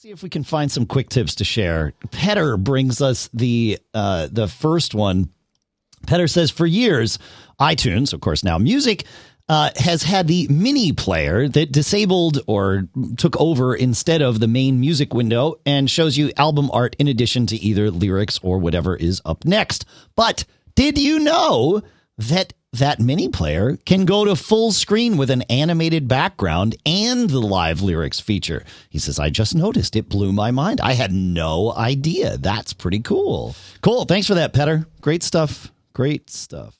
See if we can find some quick tips to share. Petter brings us the uh, the first one. Petter says, for years, iTunes, of course, now music, uh, has had the mini player that disabled or took over instead of the main music window and shows you album art in addition to either lyrics or whatever is up next. But did you know that that mini player can go to full screen with an animated background and the live lyrics feature. He says, I just noticed it blew my mind. I had no idea. That's pretty cool. Cool. Thanks for that, Petter. Great stuff. Great stuff.